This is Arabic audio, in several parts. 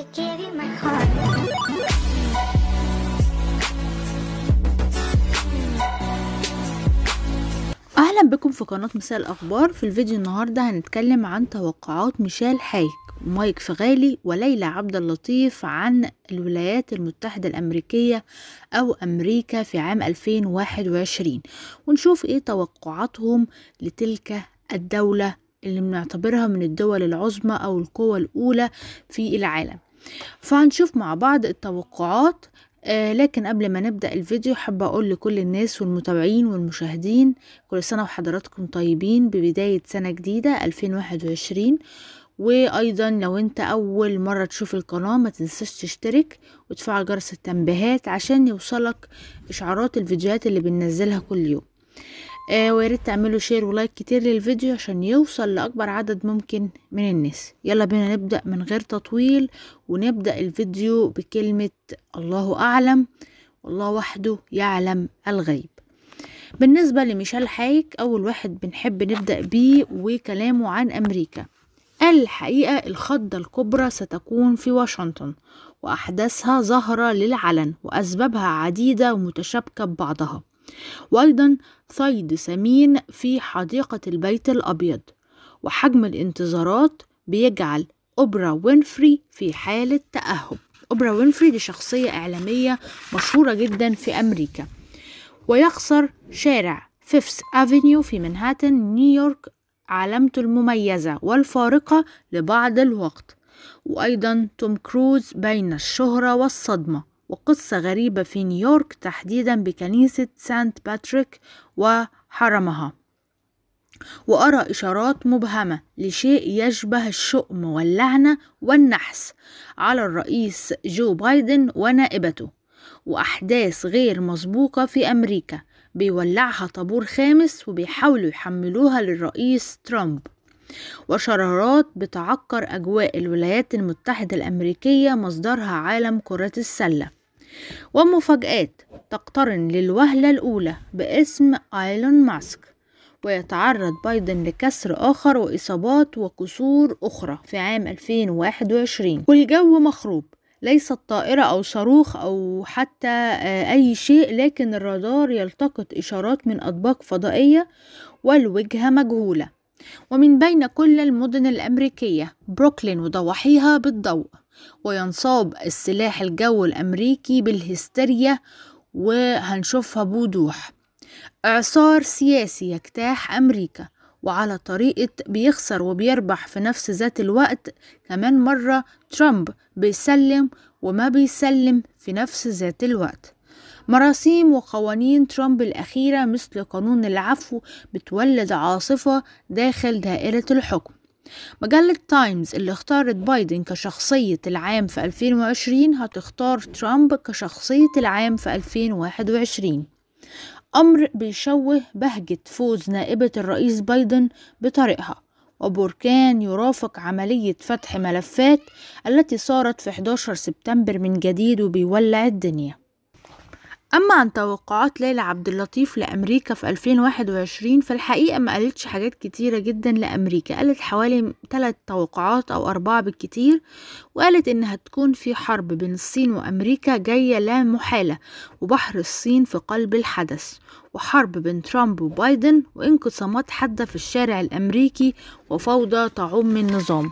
اهلا بكم في قناه مساء الاخبار في الفيديو النهارده هنتكلم عن توقعات ميشيل حايك مايك فغالي وليلى عبد اللطيف عن الولايات المتحدة الأمريكية أو أمريكا في عام 2021 ونشوف إيه توقعاتهم لتلك الدولة اللي بنعتبرها من الدول العظمى أو القوى الأولى في العالم فهنشوف مع بعض التوقعات آه لكن قبل ما نبدأ الفيديو حابة أقول لكل الناس والمتابعين والمشاهدين كل سنة وحضراتكم طيبين ببداية سنة جديدة 2021 وأيضا لو أنت أول مرة تشوف القناة ما تنساش تشترك وتفعل جرس التنبيهات عشان يوصلك إشعارات الفيديوهات اللي بننزلها كل يوم آه وياريت تعملوا شير ولايك كتير للفيديو عشان يوصل لأكبر عدد ممكن من الناس يلا بينا نبدأ من غير تطويل ونبدأ الفيديو بكلمة الله أعلم والله وحده يعلم الغيب بالنسبة لميشيل حايك أول واحد بنحب نبدأ بيه وكلامه عن أمريكا الحقيقة الخضة الكبرى ستكون في واشنطن وأحداثها ظهره للعلن وأسبابها عديدة ومتشابكة ببعضها وأيضا صيد سمين في حديقة البيت الأبيض وحجم الانتظارات بيجعل أوبرا وينفري في حالة تأهب أوبرا وينفري دي شخصية إعلامية مشهورة جدا في أمريكا ويخسر شارع فيفث أفينيو في منهاتن نيويورك علامته المميزة والفارقة لبعض الوقت وأيضا توم كروز بين الشهرة والصدمة وقصة غريبة في نيويورك تحديدا بكنيسة سانت باتريك وحرمها وأرى إشارات مبهمة لشيء يشبه الشؤم واللعنة والنحس على الرئيس جو بايدن ونائبته وأحداث غير مسبوقة في أمريكا بيولعها طابور خامس وبيحاولوا يحملوها للرئيس ترامب وشرارات بتعكر أجواء الولايات المتحدة الأمريكية مصدرها عالم كرة السلة ومفاجآت تقترن للوهلة الأولى باسم آيلون ماسك ويتعرض بايدن لكسر آخر وإصابات وكسور أخرى في عام 2021 والجو مخروب ليست طائرة أو صاروخ أو حتى آه، أي شيء لكن الرادار يلتقط إشارات من أطباق فضائية والوجهة مجهولة ومن بين كل المدن الأمريكية بروكلين وضواحيها بالضوء وينصاب السلاح الجوي الأمريكي بالهستيريا وهنشوفها بوضوح إعصار سياسي يجتاح أمريكا وعلى طريقة بيخسر وبيربح في نفس ذات الوقت كمان مرة ترامب بيسلم وما بيسلم في نفس ذات الوقت مراسيم وقوانين ترامب الأخيرة مثل قانون العفو بتولد عاصفة داخل دائرة الحكم مجلة تايمز اللي اختارت بايدن كشخصية العام في 2020 هتختار ترامب كشخصية العام في 2021 أمر بيشوه بهجة فوز نائبة الرئيس بايدن بطريقها وبركان يرافق عملية فتح ملفات التي صارت في 11 سبتمبر من جديد وبيولع الدنيا أما عن توقعات ليلى عبد اللطيف لأمريكا في 2021 فالحقيقة ما قالتش حاجات كتيرة جدا لأمريكا قالت حوالي ثلاث توقعات أو أربعة بالكتير وقالت إن هتكون في حرب بين الصين وأمريكا جاية لا محالة وبحر الصين في قلب الحدث وحرب بين ترامب وبايدن وانقسامات حادة في الشارع الأمريكي وفوضى تعم النظام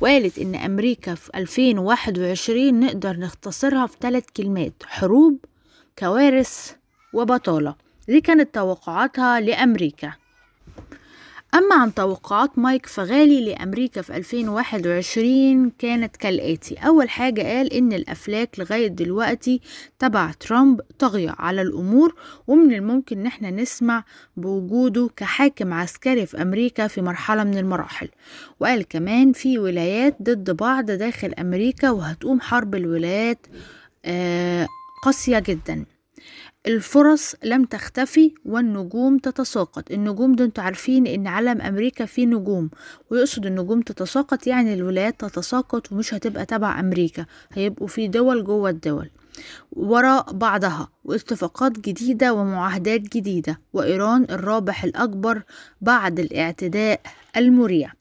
وقالت إن أمريكا في 2021 نقدر نختصرها في ثلاث كلمات حروب كوارث وبطالة دي كانت توقعاتها لأمريكا أما عن توقعات مايك فغالي لأمريكا في 2021 كانت كالآتي أول حاجة قال إن الأفلاك لغاية دلوقتي تبع ترامب طاغية على الأمور ومن الممكن إن احنا نسمع بوجوده كحاكم عسكري في أمريكا في مرحلة من المراحل وقال كمان في ولايات ضد بعض داخل أمريكا وهتقوم حرب الولايات آه قاسية جدا الفرص لم تختفي والنجوم تتساقط النجوم ده انتوا عارفين ان علم امريكا فيه نجوم ويقصد النجوم تتساقط يعني الولايات تتساقط ومش هتبقى تبع امريكا هيبقوا في دول جوه الدول وراء بعضها واتفاقات جديدة ومعاهدات جديدة وإيران الرابح الأكبر بعد الاعتداء المريع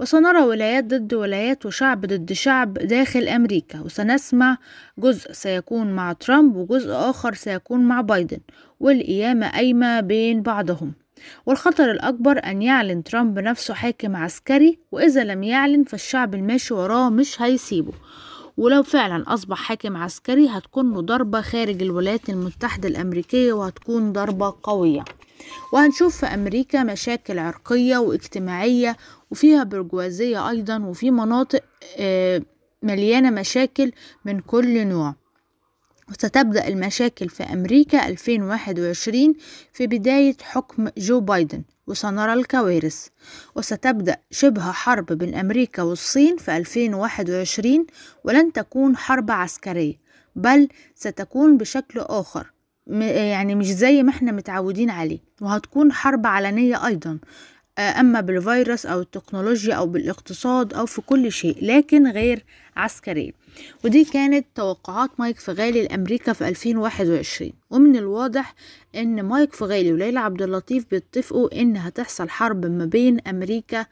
وسنرى ولايات ضد ولايات وشعب ضد شعب داخل أمريكا وسنسمع جزء سيكون مع ترامب وجزء آخر سيكون مع بايدن والقيامة قايمة بين بعضهم والخطر الأكبر أن يعلن ترامب نفسه حاكم عسكري وإذا لم يعلن فالشعب الماشي وراه مش هيسيبه ولو فعلا أصبح حاكم عسكري هتكون له ضربة خارج الولايات المتحدة الأمريكية وهتكون ضربة قوية وهنشوف في أمريكا مشاكل عرقية واجتماعية وفيها برجوازية أيضا وفي مناطق آه، مليانة مشاكل من كل نوع وستبدأ المشاكل في أمريكا 2021 في بداية حكم جو بايدن وسنرى الكوارث وستبدأ شبه حرب بين أمريكا والصين في 2021 ولن تكون حرب عسكرية بل ستكون بشكل آخر يعني مش زي ما احنا متعودين عليه وهتكون حرب علنية أيضا آه، أما بالفيروس أو التكنولوجيا أو بالاقتصاد أو في كل شيء لكن غير عسكرية ودي كانت توقعات مايك فغالي لأمريكا في 2021 ومن الواضح إن مايك فغالي وليلى عبد اللطيف بيتفقوا إن هتحصل حرب ما بين أمريكا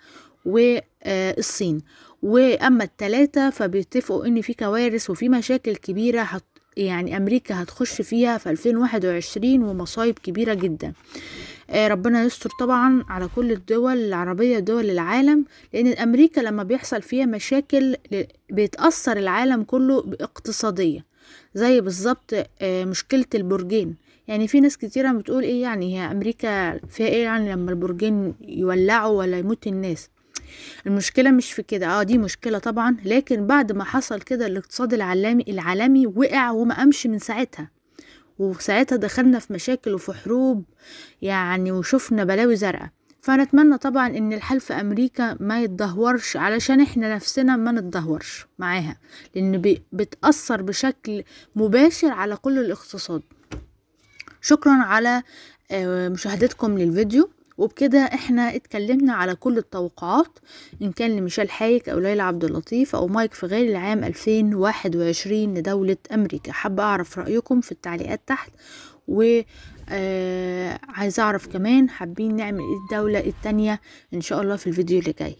والصين آه، واما التلاتة فبيتفقوا ان في كوارث وفي مشاكل كبيرة يعني أمريكا هتخش فيها في 2021 ومصايب كبيرة جدا آه، ربنا يستر طبعا على كل الدول العربية ودول العالم لأن أمريكا لما بيحصل فيها مشاكل بيتأثر العالم كله اقتصاديا زي بالظبط آه، مشكلة البرجين يعني في ناس كتيرة بتقول ايه يعني هي أمريكا فيها ايه يعني لما البرجين يولعوا ولا يموت الناس المشكلة مش في كده اه دي مشكلة طبعا لكن بعد ما حصل كده الاقتصاد العالمي العالمي وقع وما قامش من ساعتها وساعتها دخلنا في مشاكل وفي حروب يعني وشفنا بلاوي زرقاء فنتمنى طبعا ان الحال في امريكا ما يتدهورش علشان احنا نفسنا ما نتدهورش معاها لان بتأثر بشكل مباشر على كل الاقتصاد شكرا على آه، مشاهدتكم للفيديو وبكده احنا اتكلمنا على كل التوقعات ان كان لميشيل حايك او ليلى عبد اللطيف او مايك غير لعام 2021 لدولة امريكا حابة اعرف رأيكم في التعليقات تحت و آه عايزه اعرف كمان حابين نعمل ايه الدولة التانية ان شاء الله في الفيديو اللي جاي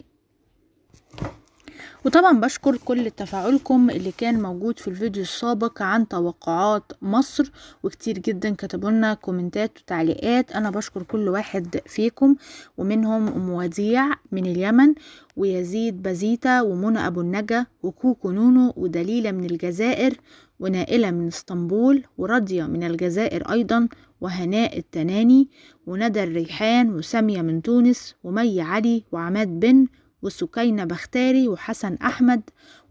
وطبعا بشكر كل تفاعلكم اللي كان موجود في الفيديو السابق عن توقعات مصر وكتير جدا كتبوا لنا كومنتات وتعليقات انا بشكر كل واحد فيكم ومنهم ام وديع من اليمن ويزيد بزيتا ومنى ابو النجا وكوكو نونو ودليله من الجزائر ونائلة من اسطنبول وراضية من الجزائر أيضا وهناء التناني وندى الريحان وسامية من تونس ومي علي وعماد بن وسكينة بختاري وحسن أحمد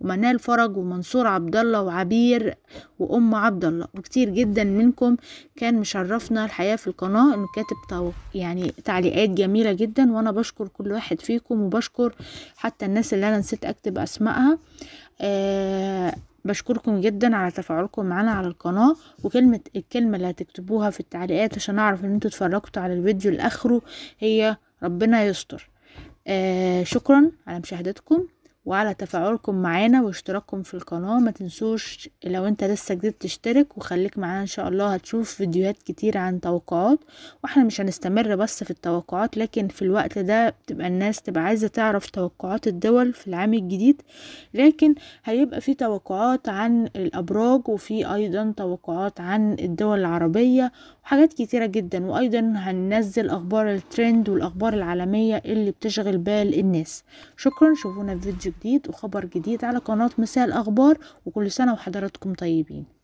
ومنال فرج ومنصور عبد الله وعبير وأم عبد الله وكتير جدا منكم كان مشرفنا الحياة في القناة إنه كاتب يعني تعليقات جميلة جدا وأنا بشكر كل واحد فيكم وبشكر حتى الناس اللي أنا نسيت أكتب أسمائها آه بشكركم جدا على تفاعلكم معنا على القناة وكلمة الكلمة اللي هتكتبوها في التعليقات عشان أعرف إن انتوا اتفرجتوا على الفيديو لآخره هي ربنا يستر آه، شكرا على مشاهدتكم وعلى تفاعلكم معانا واشتراككم في القناة ما تنسوش لو انت لسه جديد تشترك وخليك معانا ان شاء الله هتشوف فيديوهات كتير عن توقعات واحنا مش هنستمر بس في التوقعات لكن في الوقت ده بتبقى الناس تبقى عايزة تعرف توقعات الدول في العام الجديد لكن هيبقى في توقعات عن الابراج وفي ايضا توقعات عن الدول العربية وحاجات كتيرة جدا وايضا هننزل اخبار الترند والاخبار العالمية اللي بتشغل بال الناس شكرا شوفونا في فيديو جديد وخبر جديد على قناة مساء الأخبار وكل سنة وحضراتكم طيبين